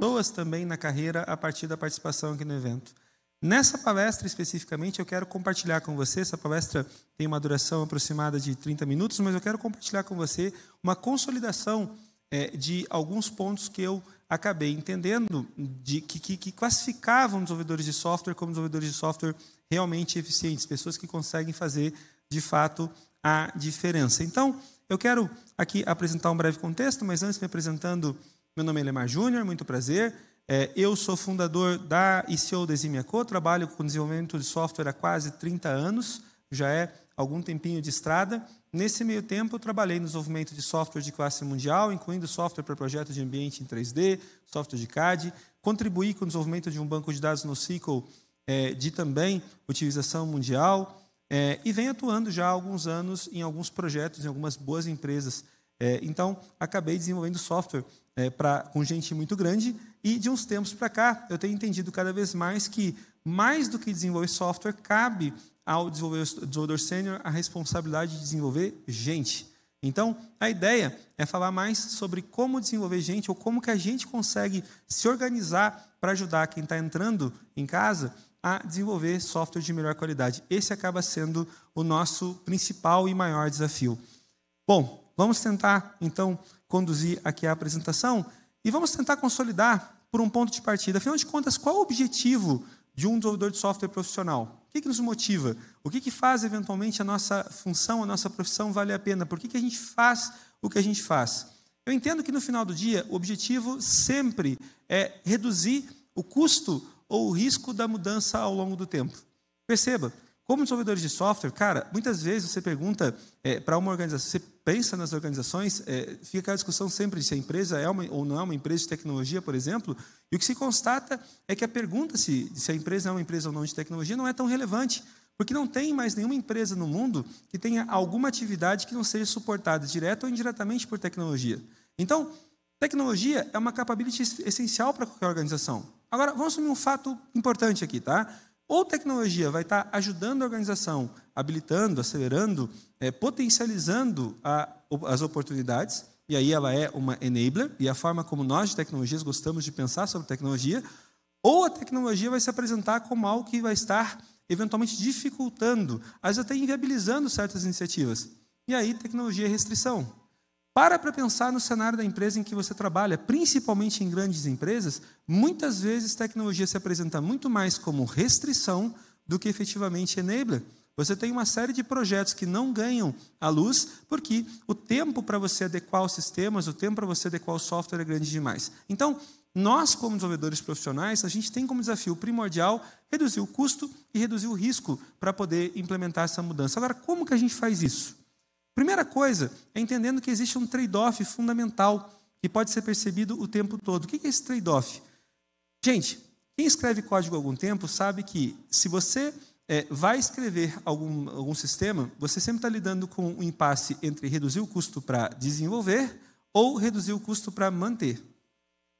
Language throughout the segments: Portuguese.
Pessoas também na carreira a partir da participação aqui no evento. Nessa palestra especificamente, eu quero compartilhar com você. Essa palestra tem uma duração aproximada de 30 minutos, mas eu quero compartilhar com você uma consolidação é, de alguns pontos que eu acabei entendendo de que, que, que classificavam desenvolvedores de software como desenvolvedores de software realmente eficientes, pessoas que conseguem fazer de fato a diferença. Então, eu quero aqui apresentar um breve contexto, mas antes me apresentando, meu nome é Lemar Júnior, muito prazer. É, eu sou fundador da ICO Desimiaco, trabalho com desenvolvimento de software há quase 30 anos, já é algum tempinho de estrada. Nesse meio tempo, eu trabalhei no desenvolvimento de software de classe mundial, incluindo software para projetos de ambiente em 3D, software de CAD. Contribuí com o desenvolvimento de um banco de dados no SQL é, de também utilização mundial. É, e vem atuando já há alguns anos em alguns projetos, em algumas boas empresas. É, então, acabei desenvolvendo software é, com gente muito grande e, de uns tempos para cá, eu tenho entendido cada vez mais que, mais do que desenvolver software, cabe ao desenvolvedor sênior a responsabilidade de desenvolver gente. Então, a ideia é falar mais sobre como desenvolver gente ou como que a gente consegue se organizar para ajudar quem está entrando em casa a desenvolver software de melhor qualidade. Esse acaba sendo o nosso principal e maior desafio. Bom, vamos tentar então conduzir aqui a apresentação e vamos tentar consolidar por um ponto de partida. Afinal de contas, qual o objetivo de um desenvolvedor de software profissional? O que, que nos motiva? O que, que faz eventualmente a nossa função, a nossa profissão valer a pena? Por que, que a gente faz o que a gente faz? Eu entendo que no final do dia, o objetivo sempre é reduzir o custo ou o risco da mudança ao longo do tempo. Perceba, como desenvolvedores de software, cara, muitas vezes você pergunta é, eh, para uma organização, você pensa nas organizações, é, fica aquela discussão sempre de se a empresa é uma, ou não é uma empresa de tecnologia, por exemplo, e o que se constata é que a pergunta se, se a empresa é uma empresa ou não de tecnologia não é tão relevante, porque não tem mais nenhuma empresa no mundo que tenha alguma atividade que não seja suportada direta ou indiretamente por tecnologia. Então, tecnologia é uma capability essencial para qualquer organização. Agora, vamos assumir um fato importante aqui, tá? Ou tecnologia vai estar tá ajudando a organização, habilitando, acelerando, é, potencializando a, as oportunidades, e aí ela é uma enabler, e a forma como nós de tecnologias gostamos de pensar sobre tecnologia, ou a tecnologia vai se apresentar como algo que vai estar eventualmente dificultando, às vezes até inviabilizando certas iniciativas. E aí, tecnologia é restrição. Para para pensar no cenário da empresa em que você trabalha, principalmente em grandes empresas, muitas vezes tecnologia se apresenta muito mais como restrição do que efetivamente enabler. Você tem uma série de projetos que não ganham a luz porque o tempo para você adequar os sistemas, o tempo para você adequar o software é grande demais. Então, nós, como desenvolvedores profissionais, a gente tem como desafio primordial reduzir o custo e reduzir o risco para poder implementar essa mudança. Agora, como que a gente faz isso? Primeira coisa é entendendo que existe um trade-off fundamental que pode ser percebido o tempo todo. O que é esse trade-off? Gente, quem escreve código há algum tempo sabe que se você é, vai escrever algum, algum sistema, você sempre está lidando com um impasse entre reduzir o custo para desenvolver ou reduzir o custo para manter.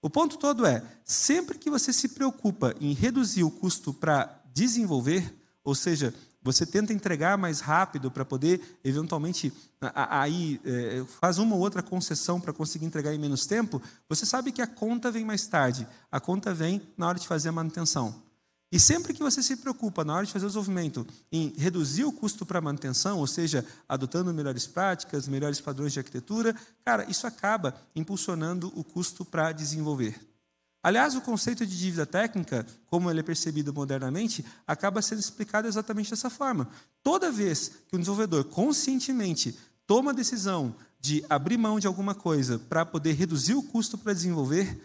O ponto todo é, sempre que você se preocupa em reduzir o custo para desenvolver, ou seja, você tenta entregar mais rápido para poder, eventualmente, aí é, faz uma ou outra concessão para conseguir entregar em menos tempo. Você sabe que a conta vem mais tarde. A conta vem na hora de fazer a manutenção. E sempre que você se preocupa na hora de fazer o desenvolvimento em reduzir o custo para manutenção, ou seja, adotando melhores práticas, melhores padrões de arquitetura, cara, isso acaba impulsionando o custo para desenvolver. Aliás, o conceito de dívida técnica, como ele é percebido modernamente, acaba sendo explicado exatamente dessa forma. Toda vez que um desenvolvedor conscientemente toma a decisão de abrir mão de alguma coisa para poder reduzir o custo para desenvolver,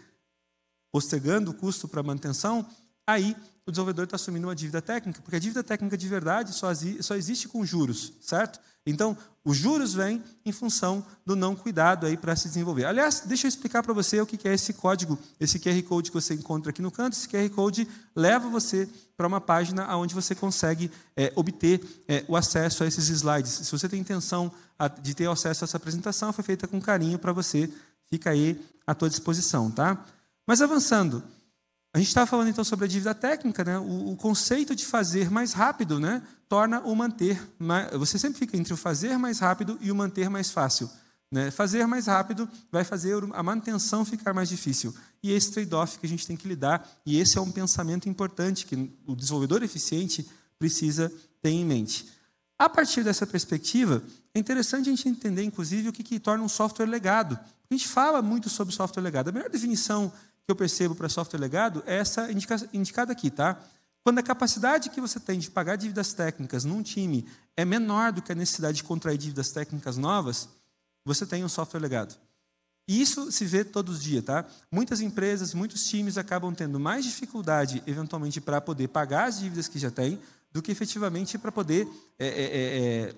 postergando o custo para manutenção, aí o desenvolvedor está assumindo uma dívida técnica, porque a dívida técnica de verdade só, só existe com juros, certo? Então, os juros vêm em função do não cuidado aí para se desenvolver. Aliás, deixa eu explicar para você o que é esse código, esse QR Code que você encontra aqui no canto. Esse QR Code leva você para uma página onde você consegue é, obter é, o acesso a esses slides. Se você tem intenção de ter acesso a essa apresentação, foi feita com carinho para você. Fica aí à tua disposição, tá? Mas avançando, a gente estava falando então sobre a dívida técnica, né? O, o, conceito de fazer mais rápido, né? Torna o manter. Mais, você sempre fica entre o fazer mais rápido e o manter mais fácil. Né? Fazer mais rápido vai fazer a manutenção ficar mais difícil. E esse trade-off que a gente tem que lidar. E esse é um pensamento importante que o desenvolvedor eficiente precisa ter em mente. A partir dessa perspectiva, é interessante a gente entender, inclusive, o que, que torna um software legado. A gente fala muito sobre software legado. A melhor definição que eu percebo para software legado é essa indica, indicada aqui, tá? Quando a capacidade que você tem de pagar dívidas técnicas num time é menor do que a necessidade de contrair dívidas técnicas novas, você tem um software legado. E isso se vê todos os dias, tá? Muitas empresas, muitos times acabam tendo mais dificuldade, eventualmente, para poder pagar as dívidas que já têm, do que efetivamente para poder é, é, é, é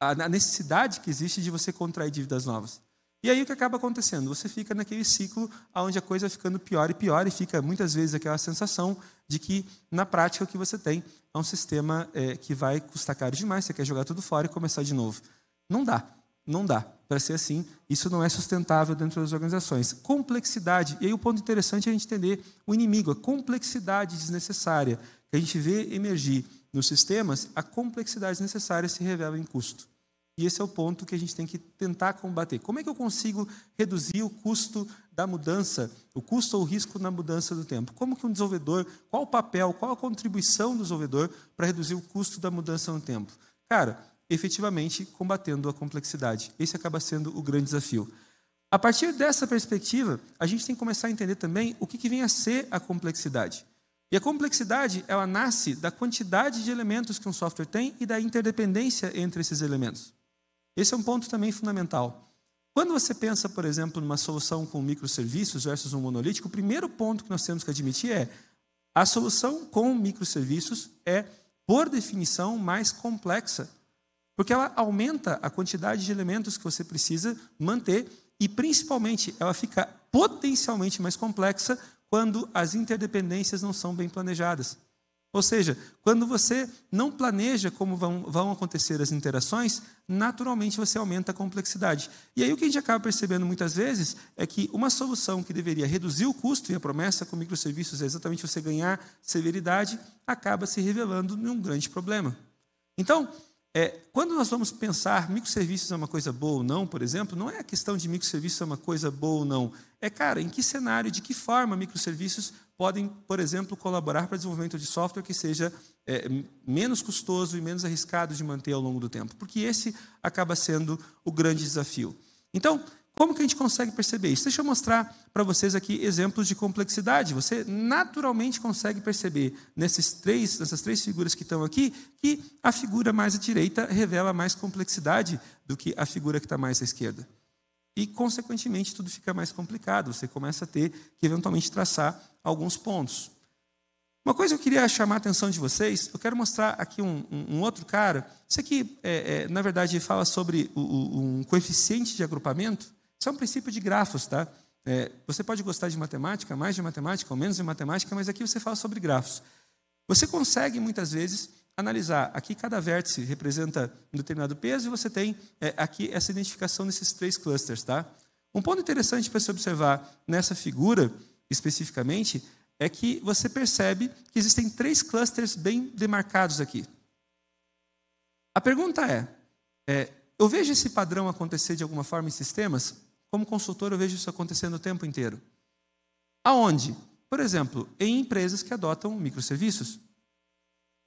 a necessidade que existe de você contrair dívidas novas. E aí o que acaba acontecendo? Você fica naquele ciclo onde a coisa vai ficando pior e pior, e fica muitas vezes aquela sensação de que, na prática, o que você tem é um sistema é, que vai custar caro demais, você quer jogar tudo fora e começar de novo. Não dá, não dá para ser assim. Isso não é sustentável dentro das organizações. Complexidade, e aí o ponto interessante é a gente entender o inimigo, a complexidade desnecessária que a gente vê emergir nos sistemas, a complexidade necessária se revela em custo. E esse é o ponto que a gente tem que tentar combater. Como é que eu consigo reduzir o custo da mudança, o custo ou o risco na mudança do tempo? Como que um desenvolvedor, qual o papel, qual a contribuição do desenvolvedor para reduzir o custo da mudança no tempo? Cara, efetivamente combatendo a complexidade. Esse acaba sendo o grande desafio. A partir dessa perspectiva, a gente tem que começar a entender também o que, que vem a ser a complexidade. E a complexidade, ela nasce da quantidade de elementos que um software tem e da interdependência entre esses elementos. Esse é um ponto também fundamental. Quando você pensa, por exemplo, numa solução com microserviços versus um monolítico, o primeiro ponto que nós temos que admitir é a solução com microserviços é, por definição, mais complexa, porque ela aumenta a quantidade de elementos que você precisa manter e, principalmente, ela fica potencialmente mais complexa quando as interdependências não são bem planejadas. Ou seja, quando você não planeja como vão, vão, acontecer as interações, naturalmente você aumenta a complexidade. E aí o que a gente acaba percebendo muitas vezes é que uma solução que deveria reduzir o custo, e a promessa com microserviços é exatamente você ganhar severidade, acaba se revelando num grande problema. Então, é, quando nós vamos pensar microserviços é uma coisa boa ou não, por exemplo, não é a questão de microserviços é uma coisa boa ou não. É, cara, em que cenário, de que forma microserviços podem, por exemplo, colaborar para o desenvolvimento de software que seja é, menos custoso e menos arriscado de manter ao longo do tempo? Porque esse acaba sendo o grande desafio. Então, como que a gente consegue perceber isso? Deixa eu mostrar para vocês aqui exemplos de complexidade. Você naturalmente consegue perceber nesses três, nessas três figuras que estão aqui que a figura mais à direita revela mais complexidade do que a figura que está mais à esquerda. E, consequentemente, tudo fica mais complicado. Você começa a ter que, eventualmente, traçar alguns pontos. Uma coisa que eu queria chamar a atenção de vocês, eu quero mostrar aqui um, um, um outro cara. Isso aqui, é, é, na verdade, fala sobre o, o, um coeficiente de agrupamento. Isso é um princípio de grafos, tá? É, você pode gostar de matemática, mais de matemática ou menos de matemática, mas aqui você fala sobre grafos. Você consegue, muitas vezes, analisar. Aqui cada vértice representa um determinado peso e você tem é, aqui essa identificação desses três clusters, tá? Um ponto interessante para se observar nessa figura, especificamente, é que você percebe que existem três clusters bem demarcados aqui. A pergunta é, é eu vejo esse padrão acontecer de alguma forma em sistemas? Como consultor, eu vejo isso acontecendo o tempo inteiro. Aonde? Por exemplo, em empresas que adotam microserviços.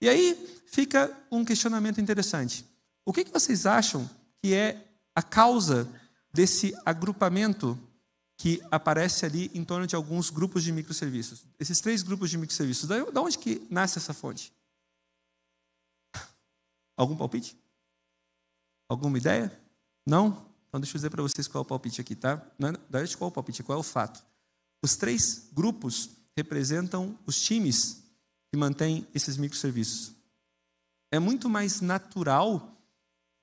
E aí fica um questionamento interessante. O que, vocês acham que é a causa desse agrupamento que aparece ali em torno de alguns grupos de microserviços? Esses três grupos de microserviços, da onde que nasce essa fonte? Algum palpite? Alguma ideia? Não? Então, deixa eu dizer para vocês qual é o palpite aqui, tá? Não é, é qual é o palpite, qual é o fato. Os três grupos representam os times que mantêm esses microserviços. É muito mais natural,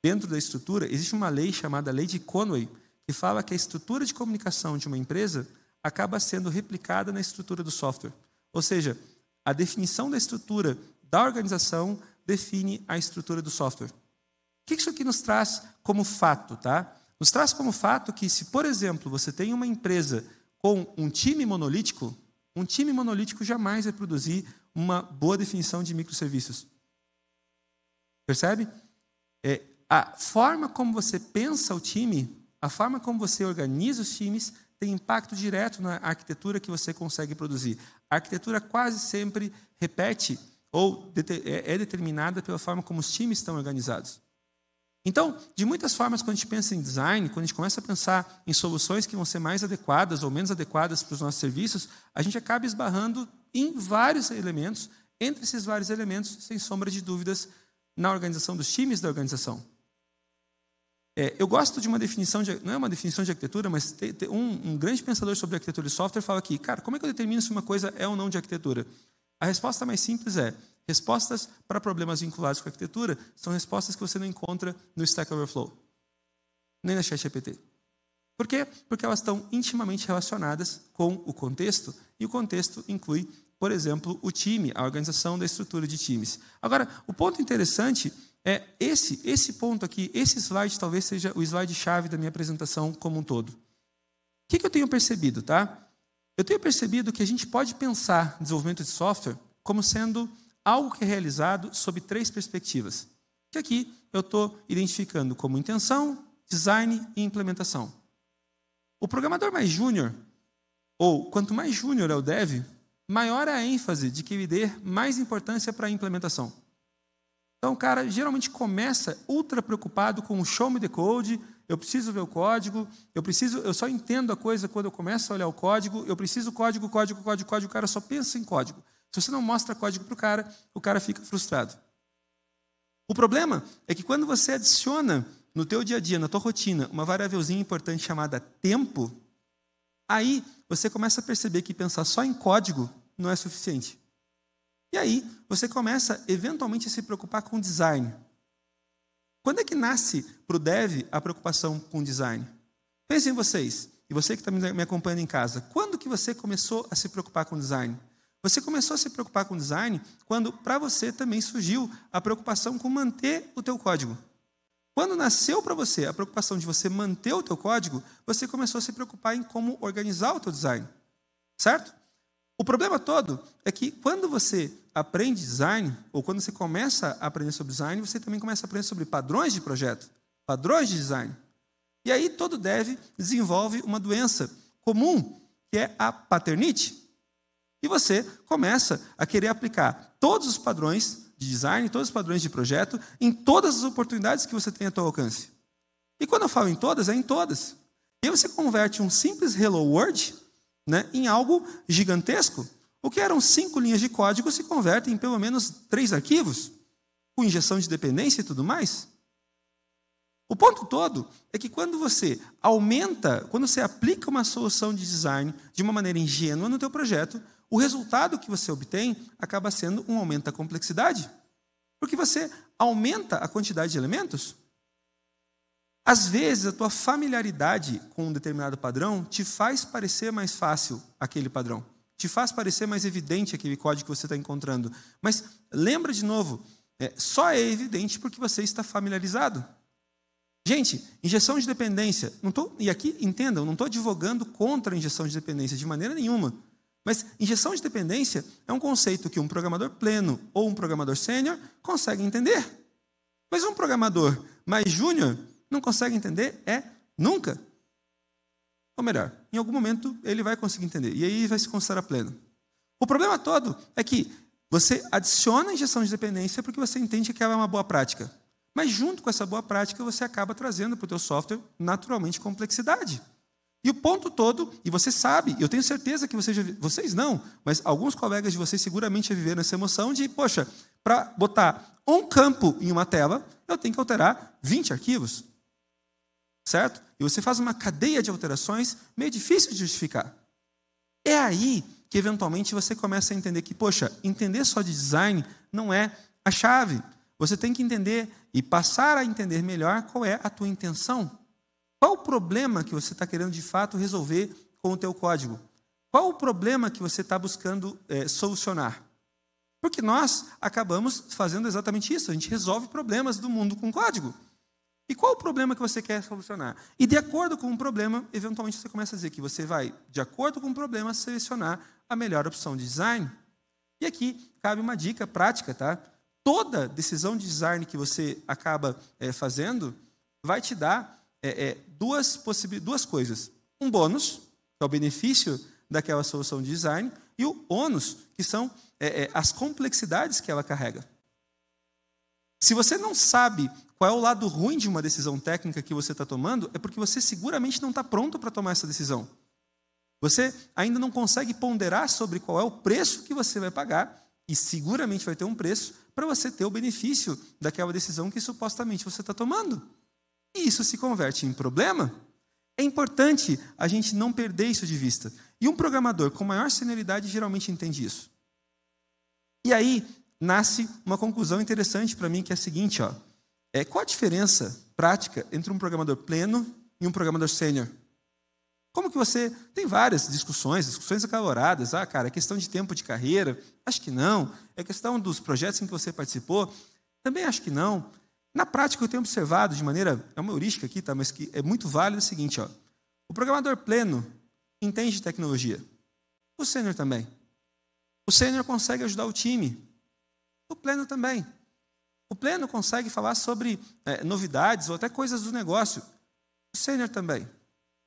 dentro da estrutura, existe uma lei chamada Lei de Conway, que fala que a estrutura de comunicação de uma empresa acaba sendo replicada na estrutura do software. Ou seja, a definição da estrutura da organização define a estrutura do software. O que isso aqui nos traz como fato, tá? nos traz como fato que, se, por exemplo, você tem uma empresa com um time monolítico, um time monolítico jamais vai produzir uma boa definição de microserviços. Percebe? É, a forma como você pensa o time, a forma como você organiza os times, tem impacto direto na arquitetura que você consegue produzir. A arquitetura quase sempre repete ou é, é determinada pela forma como os times estão organizados. Então, de muitas formas, quando a gente pensa em design, quando a gente começa a pensar em soluções que vão ser mais adequadas ou menos adequadas para os nossos serviços, a gente acaba esbarrando em vários elementos. Entre esses vários elementos, sem sombra de dúvidas, na organização dos times da organização. É, eu gosto de uma definição, de, não é uma definição de arquitetura, mas te, te, um, um grande pensador sobre arquitetura e software fala aqui, cara, como é que eu determino se uma coisa é ou não de arquitetura? A resposta mais simples é, Respostas para problemas vinculados com a arquitetura são respostas que você não encontra no Stack Overflow, nem na ChatGPT. Por quê? Porque elas estão intimamente relacionadas com o contexto, e o contexto inclui, por exemplo, o time, a organização da estrutura de times. Agora, o ponto interessante é esse, esse ponto aqui, esse slide talvez seja o slide chave da minha apresentação como um todo. O que, que eu tenho percebido, tá? Eu tenho percebido que a gente pode pensar desenvolvimento de software como sendo algo que é realizado sob três perspectivas, que aqui eu estou identificando como intenção, design e implementação. O programador mais júnior, ou quanto mais júnior é o dev, maior é a ênfase de que ele dê mais importância para a implementação. Então, o cara geralmente começa ultra preocupado com o show me the code, eu preciso ver o código, eu preciso, eu só entendo a coisa quando eu começo a olhar o código, eu preciso código, código, código, código, o cara só pensa em código. Se você não mostra código para o cara, o cara fica frustrado. O problema é que quando você adiciona no teu dia a dia, na tua rotina, uma variávelzinha importante chamada tempo, aí você começa a perceber que pensar só em código não é suficiente. E aí você começa eventualmente a se preocupar com design. Quando é que nasce para o dev a preocupação com design? Pensem em vocês, e você que está me acompanhando em casa, quando que você começou a se preocupar com design? Você começou a se preocupar com design quando para você também surgiu a preocupação com manter o teu código. Quando nasceu para você a preocupação de você manter o teu código, você começou a se preocupar em como organizar o teu design. Certo? O problema todo é que quando você aprende design, ou quando você começa a aprender sobre design, você também começa a aprender sobre padrões de projeto, padrões de design. E aí todo dev desenvolve uma doença comum, que é a paternite. E você começa a querer aplicar todos os padrões de design, todos os padrões de projeto, em todas as oportunidades que você tem a seu alcance. E quando eu falo em todas, é em todas. E aí você converte um simples Hello World né, em algo gigantesco. O que eram cinco linhas de código se convertem em pelo menos três arquivos, com injeção de dependência e tudo mais. O ponto todo é que quando você aumenta, quando você aplica uma solução de design de uma maneira ingênua no teu projeto, o resultado que você obtém acaba sendo um aumento da complexidade, porque você aumenta a quantidade de elementos. Às vezes, a tua familiaridade com um determinado padrão te faz parecer mais fácil aquele padrão, te faz parecer mais evidente aquele código que você está encontrando. Mas lembra de novo, é, só é evidente porque você está familiarizado. Gente, injeção de dependência, não tô, e aqui entendam, não estou advogando contra a injeção de dependência de maneira nenhuma. Mas injeção de dependência é um conceito que um programador pleno ou um programador sênior consegue entender. Mas um programador mais júnior não consegue entender é nunca. Ou melhor, em algum momento ele vai conseguir entender e aí vai se considerar pleno. O problema todo é que você adiciona a injeção de dependência porque você entende que ela é uma boa prática. Mas junto com essa boa prática, você acaba trazendo para o teu software naturalmente complexidade. E o ponto todo, e você sabe, eu tenho certeza que vocês, já, vocês não, mas alguns colegas de vocês seguramente já viveram essa emoção de, poxa, para botar um campo em uma tela, eu tenho que alterar 20 arquivos. Certo? E você faz uma cadeia de alterações meio difícil de justificar. É aí que eventualmente você começa a entender que, poxa, entender só de design não é a chave. Você tem que entender e passar a entender melhor qual é a tua intenção qual o problema que você está querendo de fato resolver com o teu código? Qual o problema que você está buscando é, solucionar? Porque nós acabamos fazendo exatamente isso. A gente resolve problemas do mundo com código. E qual o problema que você quer solucionar? E de acordo com o problema, eventualmente você começa a dizer que você vai, de acordo com o problema, selecionar a melhor opção de design. E aqui cabe uma dica prática, tá? Toda decisão de design que você acaba é, fazendo vai te dar é, é, duas, duas coisas. Um bônus, que é o benefício daquela solução de design, e o ônus, que são é, é, as complexidades que ela carrega. Se você não sabe qual é o lado ruim de uma decisão técnica que você está tomando, é porque você seguramente não está pronto para tomar essa decisão. Você ainda não consegue ponderar sobre qual é o preço que você vai pagar, e seguramente vai ter um preço, para você ter o benefício daquela decisão que supostamente você está tomando. E isso se converte em problema. É importante a gente não perder isso de vista. E um programador com maior senioridade geralmente entende isso. E aí nasce uma conclusão interessante para mim, que é a seguinte: ó, é, qual a diferença prática entre um programador pleno e um programador sênior? Como que você. Tem várias discussões, discussões acaloradas. Ah, cara, é questão de tempo de carreira? Acho que não. É questão dos projetos em que você participou? Também acho que não. Na prática, eu tenho observado de maneira, é uma heurística aqui, tá? mas que é muito válida, é o seguinte: ó. o programador pleno entende tecnologia, o sênior também. O sênior consegue ajudar o time, o pleno também. O pleno consegue falar sobre é, novidades ou até coisas do negócio, o sênior também.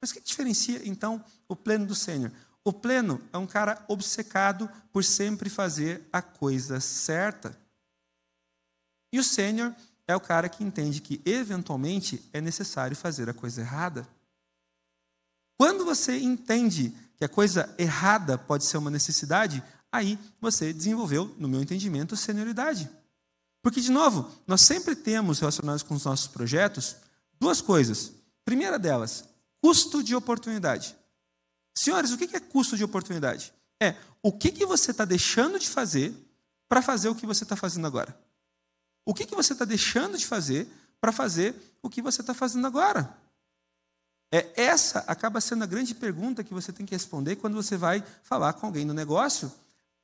Mas o que diferencia, então, o pleno do sênior? O pleno é um cara obcecado por sempre fazer a coisa certa. E o sênior é o cara que entende que, eventualmente, é necessário fazer a coisa errada. Quando você entende que a coisa errada pode ser uma necessidade, aí você desenvolveu, no meu entendimento, senioridade. Porque, de novo, nós sempre temos relacionados com os nossos projetos duas coisas. Primeira delas, custo de oportunidade. Senhores, o que é custo de oportunidade? É o que você está deixando de fazer para fazer o que você está fazendo agora. O que, que você está deixando de fazer para fazer o que você está fazendo agora? É, essa acaba sendo a grande pergunta que você tem que responder quando você vai falar com alguém no negócio.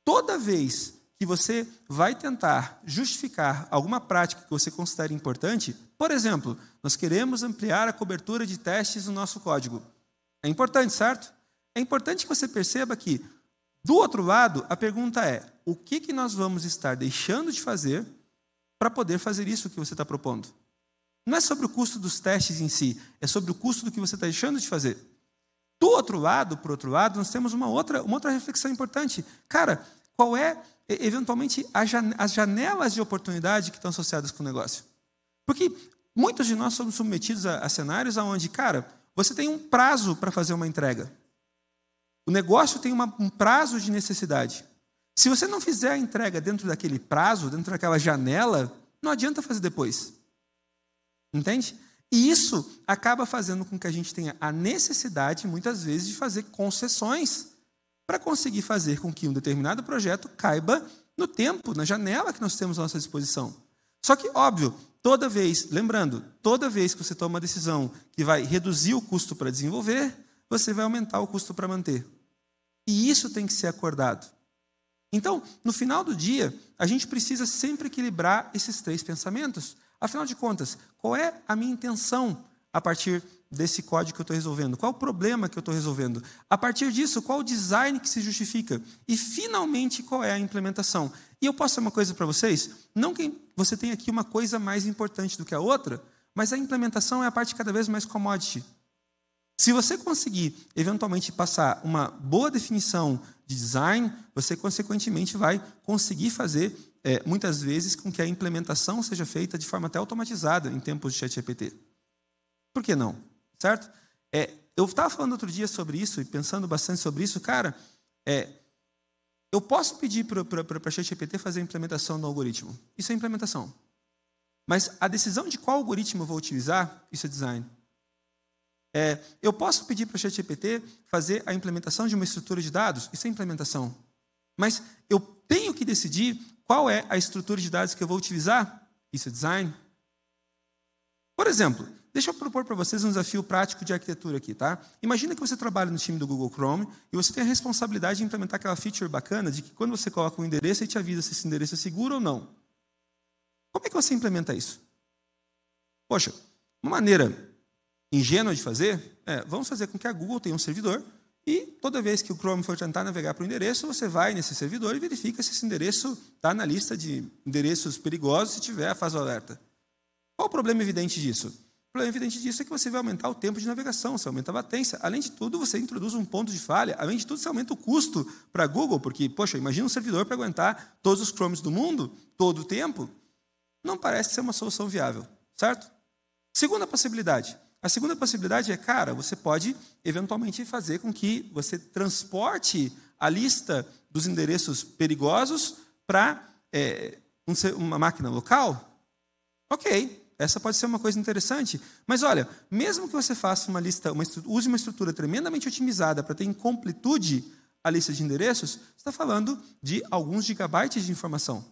Toda vez que você vai tentar justificar alguma prática que você considera importante, por exemplo, nós queremos ampliar a cobertura de testes no nosso código. É importante, certo? É importante que você perceba que, do outro lado, a pergunta é: o que, que nós vamos estar deixando de fazer para poder fazer isso que você está propondo. Não é sobre o custo dos testes em si, é sobre o custo do que você está deixando de fazer. Do outro lado, por outro lado, nós temos uma outra, uma outra reflexão importante. Cara, qual é, eventualmente, as janelas de oportunidade que estão associadas com o negócio? Porque muitos de nós somos submetidos a, a cenários onde, cara, você tem um prazo para fazer uma entrega. O negócio tem uma, um prazo de necessidade. Se você não fizer a entrega dentro daquele prazo, dentro daquela janela, não adianta fazer depois. Entende? E isso acaba fazendo com que a gente tenha a necessidade, muitas vezes, de fazer concessões para conseguir fazer com que um determinado projeto caiba no tempo, na janela que nós temos à nossa disposição. Só que, óbvio, toda vez, lembrando, toda vez que você toma uma decisão que vai reduzir o custo para desenvolver, você vai aumentar o custo para manter. E isso tem que ser acordado. Então, no final do dia, a gente precisa sempre equilibrar esses três pensamentos. Afinal de contas, qual é a minha intenção a partir desse código que eu estou resolvendo? Qual o problema que eu estou resolvendo? A partir disso, qual o design que se justifica? E, finalmente, qual é a implementação? E eu posso dizer uma coisa para vocês? Não que você tenha aqui uma coisa mais importante do que a outra, mas a implementação é a parte cada vez mais commodity. Se você conseguir, eventualmente, passar uma boa definição design, você consequentemente vai conseguir fazer é, muitas vezes com que a implementação seja feita de forma até automatizada em tempos de ChatGPT. Por que não? Certo? É, eu estava falando outro dia sobre isso e pensando bastante sobre isso, cara. É, eu posso pedir para a ChatGPT fazer a implementação do algoritmo. Isso é implementação. Mas a decisão de qual algoritmo eu vou utilizar, isso é design. É, eu posso pedir para o ChatGPT fazer a implementação de uma estrutura de dados? Isso é implementação. Mas eu tenho que decidir qual é a estrutura de dados que eu vou utilizar? Isso é design. Por exemplo, deixa eu propor para vocês um desafio prático de arquitetura aqui, tá? Imagina que você trabalha no time do Google Chrome e você tem a responsabilidade de implementar aquela feature bacana de que quando você coloca um endereço, ele te avisa se esse endereço é seguro ou não. Como é que você implementa isso? Poxa, uma maneira ingênua de fazer é, vamos fazer com que a Google tenha um servidor e toda vez que o Chrome for tentar navegar para o endereço, você vai nesse servidor e verifica se esse endereço está na lista de endereços perigosos, se tiver, faz o alerta. Qual o problema evidente disso? O problema evidente disso é que você vai aumentar o tempo de navegação, você aumenta a latência. Além de tudo, você introduz um ponto de falha. Além de tudo, você aumenta o custo para a Google, porque, poxa, imagina um servidor para aguentar todos os Chromes do mundo, todo o tempo. Não parece ser uma solução viável, certo? Segunda possibilidade a segunda possibilidade é, cara, você pode eventualmente fazer com que você transporte a lista dos endereços perigosos para é, uma máquina local. Ok, essa pode ser uma coisa interessante. Mas olha, mesmo que você faça uma lista, uma, use uma estrutura tremendamente otimizada para ter em completude a lista de endereços, você está falando de alguns gigabytes de informação.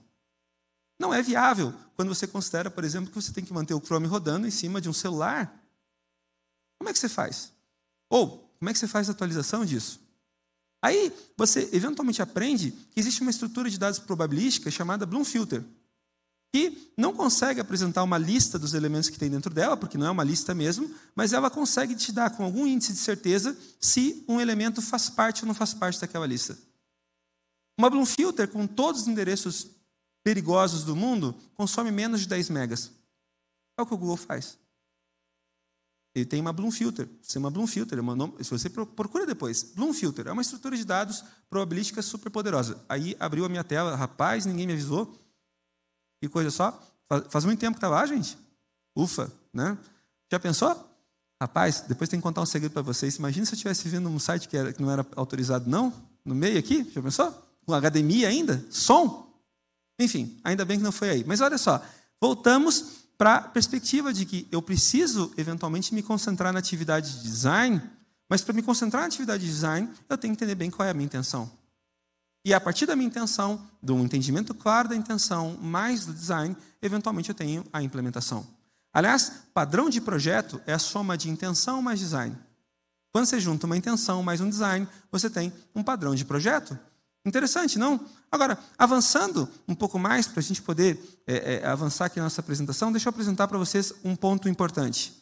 Não é viável quando você considera, por exemplo, que você tem que manter o Chrome rodando em cima de um celular como é que você faz? Ou como é que você faz a atualização disso? Aí você eventualmente aprende que existe uma estrutura de dados probabilística chamada Bloom Filter, que não consegue apresentar uma lista dos elementos que tem dentro dela, porque não é uma lista mesmo, mas ela consegue te dar com algum índice de certeza se um elemento faz parte ou não faz parte daquela lista. Uma Bloom Filter com todos os endereços perigosos do mundo consome menos de 10 megas. É o que o Google faz. Ele tem uma Bloom Filter, é uma Bloom Filter, é se você procura depois, Bloom Filter, é uma estrutura de dados probabilística super poderosa. Aí abriu a minha tela, rapaz, ninguém me avisou. Que coisa só, faz muito tempo que está lá, gente. Ufa, né? Já pensou? Rapaz, depois tem que contar um segredo para vocês. Imagina se eu estivesse vendo um site que, era, que não era autorizado, não, no meio aqui, já pensou? Com HDMI ainda, som. Enfim, ainda bem que não foi aí. Mas olha só, voltamos para a perspectiva de que eu preciso, eventualmente, me concentrar na atividade de design, mas para me concentrar na atividade de design, eu tenho que entender bem qual é a minha intenção. E a partir da minha intenção, do entendimento claro da intenção, mais do design, eventualmente eu tenho a implementação. Aliás, padrão de projeto é a soma de intenção mais design. Quando você junta uma intenção mais um design, você tem um padrão de projeto. Interessante, não? Agora, avançando um pouco mais, para a gente poder é, é, avançar aqui na nossa apresentação, deixa eu apresentar para vocês um ponto importante.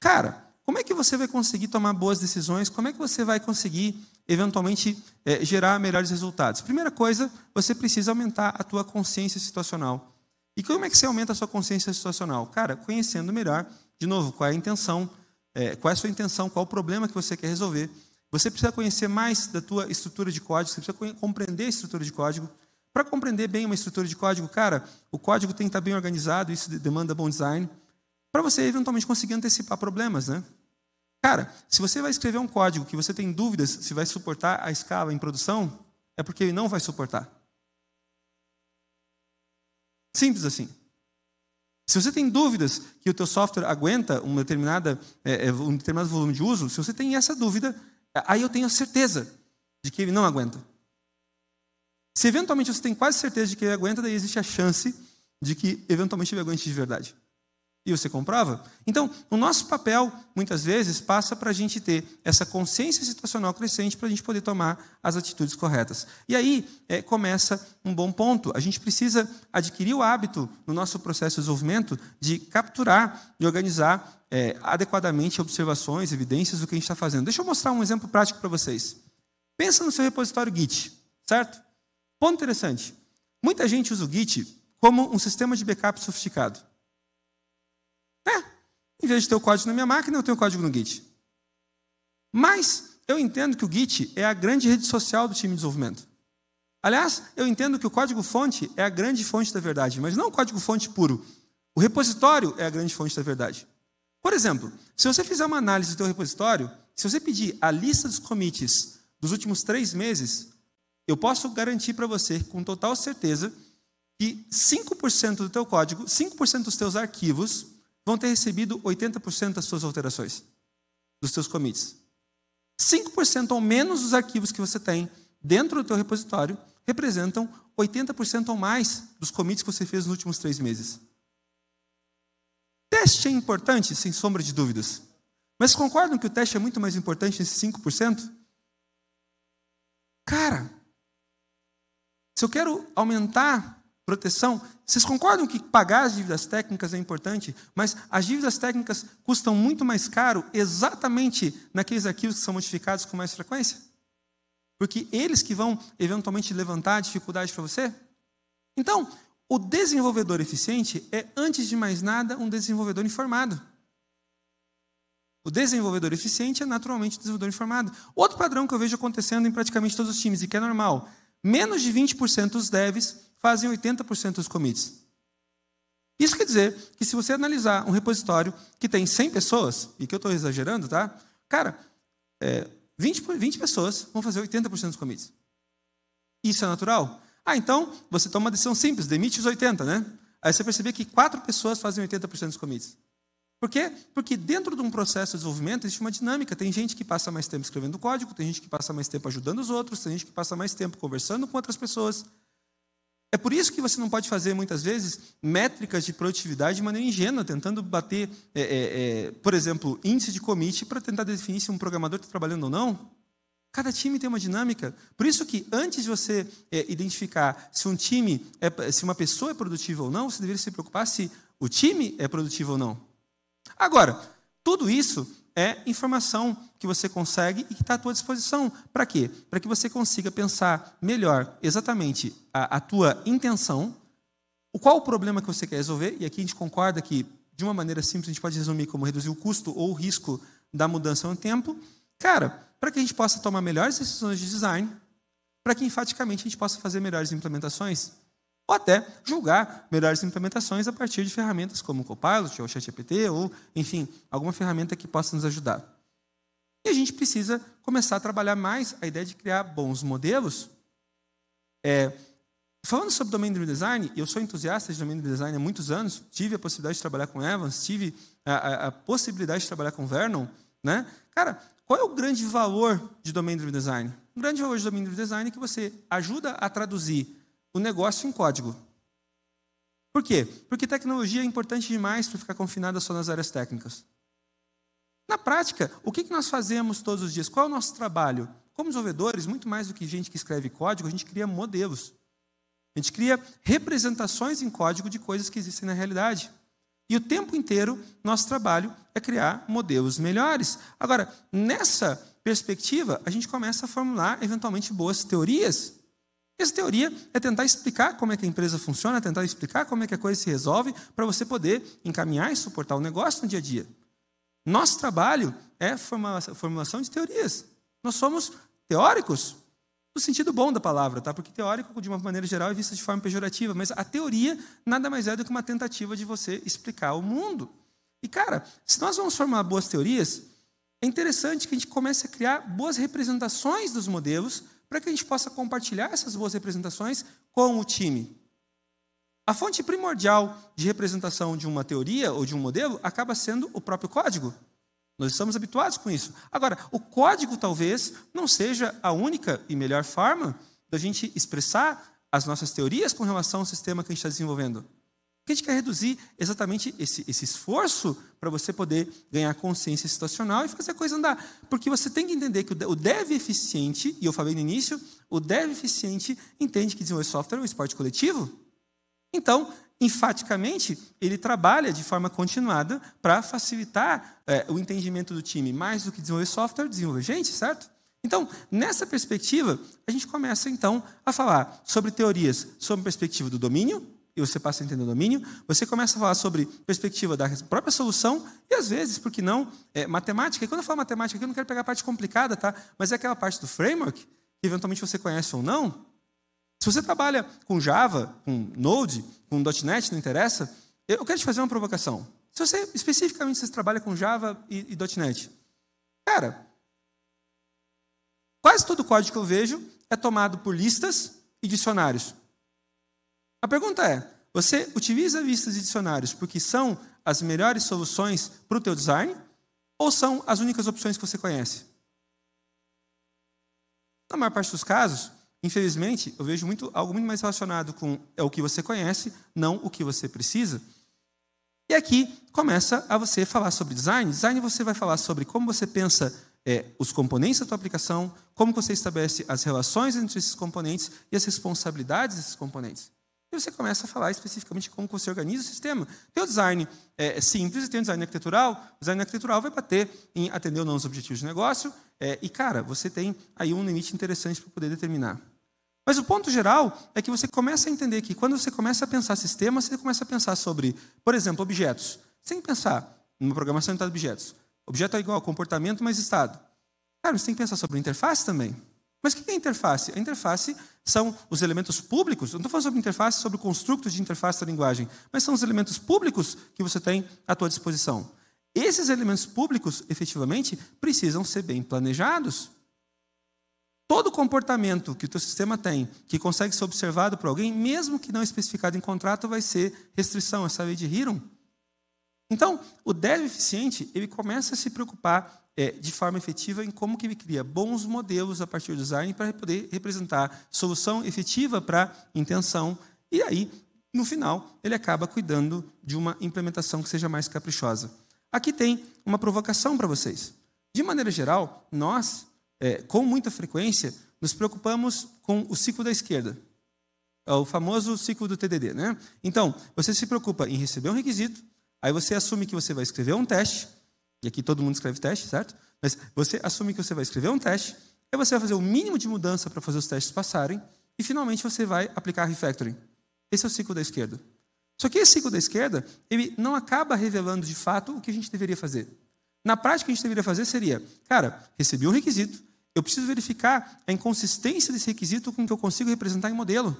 Cara, como é que você vai conseguir tomar boas decisões? Como é que você vai conseguir, eventualmente, é, gerar melhores resultados? Primeira coisa, você precisa aumentar a tua consciência situacional. E como é que você aumenta a sua consciência situacional? Cara, conhecendo melhor, de novo, qual é a intenção, é, qual é a sua intenção, qual o problema que você quer resolver, você precisa conhecer mais da tua estrutura de código, você precisa compreender a estrutura de código. Para compreender bem uma estrutura de código, cara, o código tem que estar tá bem organizado, isso demanda bom design, para você eventualmente conseguir antecipar problemas, né? Cara, se você vai escrever um código que você tem dúvidas se vai suportar a escala em produção, é porque ele não vai suportar. Simples assim. Se você tem dúvidas que o teu software aguenta uma determinada, é, é um determinado volume de uso, se você tem essa dúvida, Aí eu tenho certeza de que ele não aguenta. Se eventualmente você tem quase certeza de que ele aguenta, daí existe a chance de que eventualmente ele aguente de verdade e você comprova? Então, o nosso papel, muitas vezes, passa para a gente ter essa consciência situacional crescente para a gente poder tomar as atitudes corretas. E aí é, começa um bom ponto. A gente precisa adquirir o hábito, no nosso processo de desenvolvimento, de capturar e organizar é, adequadamente observações, evidências do que a gente está fazendo. Deixa eu mostrar um exemplo prático para vocês. Pensa no seu repositório Git, certo? Ponto interessante. Muita gente usa o Git como um sistema de backup sofisticado. É, em vez de ter o código na minha máquina, eu tenho o código no Git. Mas eu entendo que o Git é a grande rede social do time de desenvolvimento. Aliás, eu entendo que o código-fonte é a grande fonte da verdade, mas não o código-fonte puro. O repositório é a grande fonte da verdade. Por exemplo, se você fizer uma análise do seu repositório, se você pedir a lista dos commits dos últimos três meses, eu posso garantir para você, com total certeza, que 5% do teu código, 5% dos teus arquivos vão ter recebido 80% das suas alterações, dos seus commits. 5% ou menos dos arquivos que você tem dentro do teu repositório representam 80% ou mais dos commits que você fez nos últimos três meses. Teste é importante, sem sombra de dúvidas. Mas concordam que o teste é muito mais importante nesse 5%? Cara, se eu quero aumentar proteção. Vocês concordam que pagar as dívidas técnicas é importante, mas as dívidas técnicas custam muito mais caro exatamente naqueles arquivos que são modificados com mais frequência? Porque eles que vão eventualmente levantar a dificuldade para você? Então, o desenvolvedor eficiente é, antes de mais nada, um desenvolvedor informado. O desenvolvedor eficiente é naturalmente o desenvolvedor informado. Outro padrão que eu vejo acontecendo em praticamente todos os times, e que é normal: menos de 20% dos devs fazem 80% dos commits. Isso quer dizer que se você analisar um repositório que tem 100 pessoas, e que eu estou exagerando, tá? Cara, é, 20, 20 pessoas vão fazer 80% dos commits. Isso é natural? Ah, então você toma uma decisão simples, demite os 80, né? Aí você percebe que quatro pessoas fazem 80% dos commits. Por quê? Porque dentro de um processo de desenvolvimento existe uma dinâmica. Tem gente que passa mais tempo escrevendo código, tem gente que passa mais tempo ajudando os outros, tem gente que passa mais tempo conversando com outras pessoas. É por isso que você não pode fazer, muitas vezes, métricas de produtividade de maneira ingênua, tentando bater, é, é, é, por exemplo, índice de commit para tentar definir se um programador está trabalhando ou não. Cada time tem uma dinâmica. Por isso que, antes de você é, identificar se um time, é, se uma pessoa é produtiva ou não, você deveria se preocupar se o time é produtivo ou não. Agora, tudo isso é informação que você consegue e que está à tua disposição. Para quê? Para que você consiga pensar melhor exatamente a, a tua intenção, o qual o problema que você quer resolver, e aqui a gente concorda que, de uma maneira simples, a gente pode resumir como reduzir o custo ou o risco da mudança no tempo. Cara, para que a gente possa tomar melhores decisões de design, para que enfaticamente a gente possa fazer melhores implementações ou até julgar melhores implementações a partir de ferramentas como o Copilot, ou o ChatGPT, ou, enfim, alguma ferramenta que possa nos ajudar. E a gente precisa começar a trabalhar mais a ideia de criar bons modelos. É, falando sobre domain driven design, eu sou entusiasta de domain driven design há muitos anos, tive a possibilidade de trabalhar com Evans, tive a, a, a possibilidade de trabalhar com Vernon, né? Cara, qual é o grande valor de domain driven design? O grande valor de domain driven design é que você ajuda a traduzir o negócio em código. Por quê? Porque tecnologia é importante demais para ficar confinada só nas áreas técnicas. Na prática, o que nós fazemos todos os dias? Qual é o nosso trabalho? Como desenvolvedores, muito mais do que gente que escreve código, a gente cria modelos. A gente cria representações em código de coisas que existem na realidade. E o tempo inteiro, nosso trabalho é criar modelos melhores. Agora, nessa perspectiva, a gente começa a formular eventualmente boas teorias essa teoria é tentar explicar como é que a empresa funciona, tentar explicar como é que a coisa se resolve para você poder encaminhar e suportar o negócio no dia a dia. Nosso trabalho é formulação de teorias. Nós somos teóricos, no sentido bom da palavra, tá? Porque teórico, de uma maneira geral, é visto de forma pejorativa, mas a teoria nada mais é do que uma tentativa de você explicar o mundo. E, cara, se nós vamos formar boas teorias, é interessante que a gente comece a criar boas representações dos modelos para que a gente possa compartilhar essas boas representações com o time. A fonte primordial de representação de uma teoria ou de um modelo acaba sendo o próprio código. Nós estamos habituados com isso. Agora, o código talvez não seja a única e melhor forma da gente expressar as nossas teorias com relação ao sistema que a gente está desenvolvendo. Porque a gente quer reduzir exatamente esse, esse esforço para você poder ganhar consciência situacional e fazer a coisa andar. Porque você tem que entender que o dev eficiente, e eu falei no início, o dev eficiente entende que desenvolver software é um esporte coletivo. Então, enfaticamente, ele trabalha de forma continuada para facilitar é, o entendimento do time. Mais do que desenvolver software, desenvolver gente, certo? Então, nessa perspectiva, a gente começa então a falar sobre teorias, sobre perspectiva do domínio, e você passa a entender o domínio, você começa a falar sobre perspectiva da própria solução e, às vezes, por que não, é, matemática. E quando eu falo matemática aqui, eu não quero pegar a parte complicada, tá? Mas é aquela parte do framework que, eventualmente, você conhece ou não. Se você trabalha com Java, com Node, com .NET, não interessa, eu quero te fazer uma provocação. Se você, especificamente, você trabalha com Java e, e .NET, cara, quase todo o código que eu vejo é tomado por listas e dicionários. A pergunta é: você utiliza listas e dicionários porque são as melhores soluções para o teu design ou são as únicas opções que você conhece? Na maior parte dos casos, infelizmente, eu vejo muito, algo muito mais relacionado com é o que você conhece, não o que você precisa. E aqui começa a você falar sobre design. Design você vai falar sobre como você pensa é, os componentes da tua aplicação, como você estabelece as relações entre esses componentes e as responsabilidades desses componentes. E você começa a falar especificamente como você organiza o sistema. Tem o design é, é simples e tem o design arquitetural. O design arquitetural vai bater em atender ou não os objetivos do negócio. É, e, cara, você tem aí um limite interessante para poder determinar. Mas o ponto geral é que você começa a entender que quando você começa a pensar sistemas, você começa a pensar sobre, por exemplo, objetos. Sem pensar numa programação orientada a objetos. Objeto é igual comportamento mais estado. Cara, você tem que pensar sobre interface também. Mas o que é interface? A interface são os elementos públicos, não estou falando sobre interface, sobre o construto de interface da linguagem, mas são os elementos públicos que você tem à sua disposição. Esses elementos públicos, efetivamente, precisam ser bem planejados. Todo comportamento que o teu sistema tem, que consegue ser observado por alguém, mesmo que não especificado em contrato, vai ser restrição, essa é lei de Hiram. Então, o dev eficiente, ele começa a se preocupar é, de forma efetiva em como que ele cria bons modelos a partir do design para poder representar solução efetiva para intenção. E aí, no final, ele acaba cuidando de uma implementação que seja mais caprichosa. Aqui tem uma provocação para vocês. De maneira geral, nós, é, com muita frequência, nos preocupamos com o ciclo da esquerda. É o famoso ciclo do TDD, né? Então, você se preocupa em receber um requisito, aí você assume que você vai escrever um teste, e aqui todo mundo escreve teste, certo? Mas você assume que você vai escrever um teste, aí você vai fazer o mínimo de mudança para fazer os testes passarem, e finalmente você vai aplicar refactoring. Esse é o ciclo da esquerda. Só que esse ciclo da esquerda, ele não acaba revelando de fato o que a gente deveria fazer. Na prática, a gente deveria fazer seria, cara, recebi um requisito, eu preciso verificar a inconsistência desse requisito com o que eu consigo representar em modelo.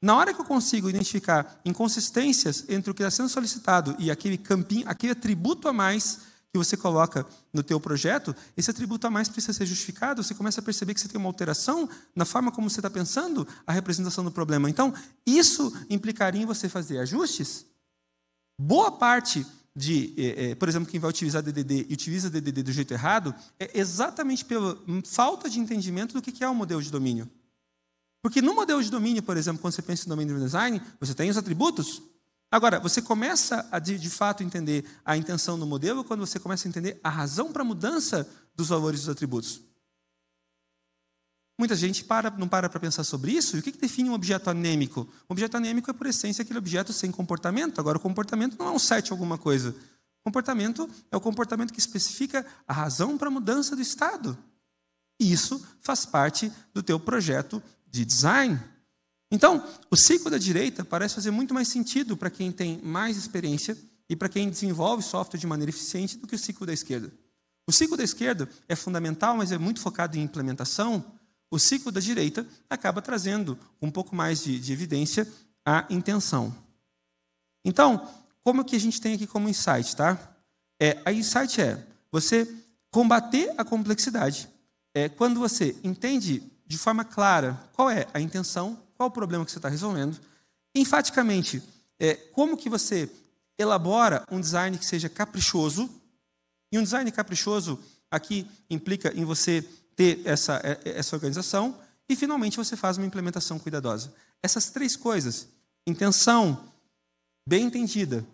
Na hora que eu consigo identificar inconsistências entre o que está sendo solicitado e aquele campinho, aquele atributo a mais que você coloca no teu projeto, esse atributo a mais precisa ser justificado, você começa a perceber que você tem uma alteração na forma como você está pensando a representação do problema. Então, isso implicaria em você fazer ajustes. Boa parte de, é, é, por exemplo, quem vai utilizar DDD e utiliza DDD do jeito errado, é exatamente pela hum, falta de entendimento do que é o modelo de domínio. Porque no modelo de domínio, por exemplo, quando você pensa em domínio design, você tem os atributos. Agora, você começa a de, de fato entender a intenção do modelo quando você começa a entender a razão para a mudança dos valores dos atributos. Muita gente para, não para para pensar sobre isso. E o que, que define um objeto anêmico? Um objeto anêmico é, por essência, aquele objeto sem comportamento. Agora, o comportamento não é um set alguma coisa. O comportamento é o comportamento que especifica a razão para a mudança do estado. E isso faz parte do teu projeto de design. Então, o ciclo da direita parece fazer muito mais sentido para quem tem mais experiência e para quem desenvolve software de maneira eficiente do que o ciclo da esquerda. O ciclo da esquerda é fundamental, mas é muito focado em implementação. O ciclo da direita acaba trazendo um pouco mais de, de evidência à intenção. Então, como que a gente tem aqui como insight, tá? É, a insight é você combater a complexidade. É quando você entende de forma clara qual é a intenção, qual o problema que você está resolvendo, enfaticamente é, como que você elabora um design que seja caprichoso, e um design caprichoso aqui implica em você ter essa, é, é, essa organização, e finalmente você faz uma implementação cuidadosa. Essas três coisas, intenção bem entendida,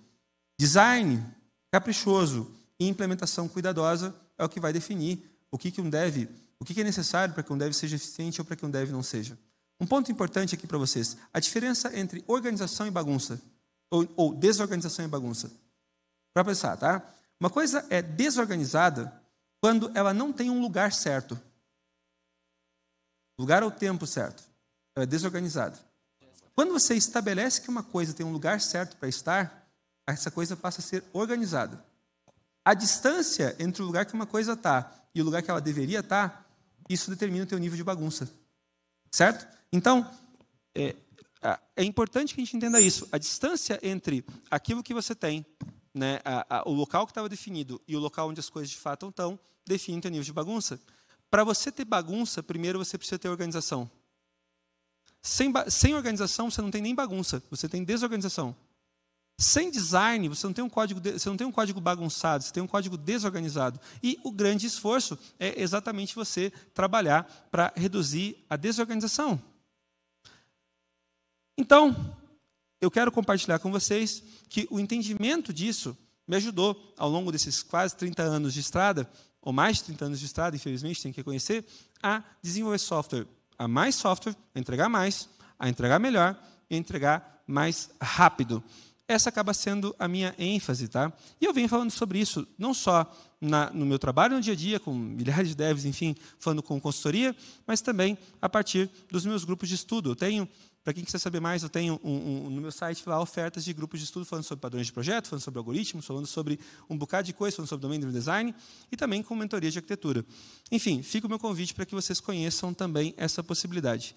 design caprichoso e implementação cuidadosa, é o que vai definir o que, que um dev o que é necessário para que um deve seja eficiente ou para que um deve não seja? Um ponto importante aqui para vocês: a diferença entre organização e bagunça, ou, ou desorganização e bagunça. Para pensar, tá? Uma coisa é desorganizada quando ela não tem um lugar certo lugar ou tempo certo. Ela é desorganizada. Quando você estabelece que uma coisa tem um lugar certo para estar, essa coisa passa a ser organizada. A distância entre o lugar que uma coisa está e o lugar que ela deveria estar tá isso determina o teu nível de bagunça. Certo? Então, é, é importante que a gente entenda isso. A distância entre aquilo que você tem, né, a, a, o local que estava definido e o local onde as coisas de fato estão, define o teu nível de bagunça. Para você ter bagunça, primeiro você precisa ter organização. Sem, sem organização, você não tem nem bagunça, você tem desorganização. Sem design, você não tem um código, você não tem um código bagunçado, você tem um código desorganizado. E o grande esforço é exatamente você trabalhar para reduzir a desorganização. Então, eu quero compartilhar com vocês que o entendimento disso me ajudou ao longo desses quase 30 anos de estrada, ou mais de 30 anos de estrada, infelizmente, tem que conhecer a desenvolver software, a mais software, a entregar mais, a entregar melhor e a entregar mais rápido essa acaba sendo a minha ênfase, tá? E eu venho falando sobre isso não só na, no meu trabalho no dia a dia, com milhares de devs, enfim, falando com consultoria, mas também a partir dos meus grupos de estudo. Eu tenho, para quem quiser saber mais, eu tenho um, um, no meu site lá ofertas de grupos de estudo falando sobre padrões de projeto, falando sobre algoritmos, falando sobre um bocado de coisa, falando sobre domínio design e também com mentoria de arquitetura. Enfim, fica o meu convite para que vocês conheçam também essa possibilidade.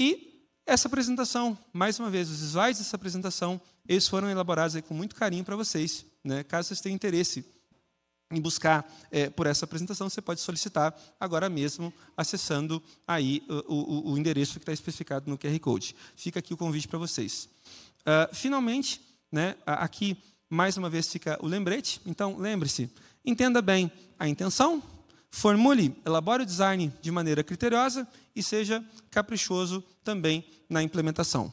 E essa apresentação, mais uma vez, os slides dessa apresentação, eles foram elaborados aí com muito carinho para vocês. Né? Caso vocês tenham interesse em buscar é, por essa apresentação, você pode solicitar agora mesmo, acessando aí o, o, o endereço que está especificado no QR Code. Fica aqui o convite para vocês. Uh, finalmente, né, aqui, mais uma vez, fica o lembrete. Então, lembre-se, entenda bem a intenção, formule, elabore o design de maneira criteriosa e seja caprichoso também na implementação.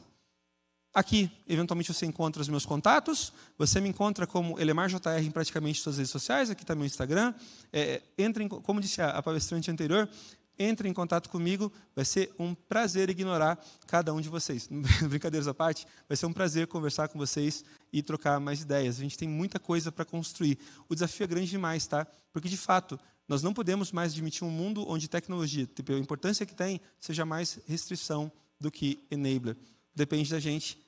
Aqui, eventualmente, você encontra os meus contatos. Você me encontra como ElemarJR em praticamente todas as redes sociais. Aqui está meu Instagram. É, é entre em, como disse a, a palestrante anterior, entre em contato comigo. Vai ser um prazer ignorar cada um de vocês. Brincadeiras à parte, vai ser um prazer conversar com vocês e trocar mais ideias. A gente tem muita coisa para construir. O desafio é grande demais, tá? Porque, de fato, nós não podemos mais admitir um mundo onde tecnologia, tipo, a importância que tem, seja mais restrição do que enabler. Depende da gente.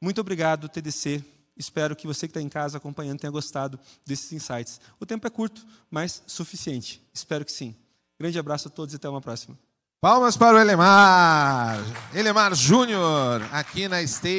Muito obrigado, TDC. Espero que você que está em casa acompanhando tenha gostado desses insights. O tempo é curto, mas suficiente. Espero que sim. Grande abraço a todos e até uma próxima. Palmas para o Elemar. Elemar Júnior, aqui na Stage.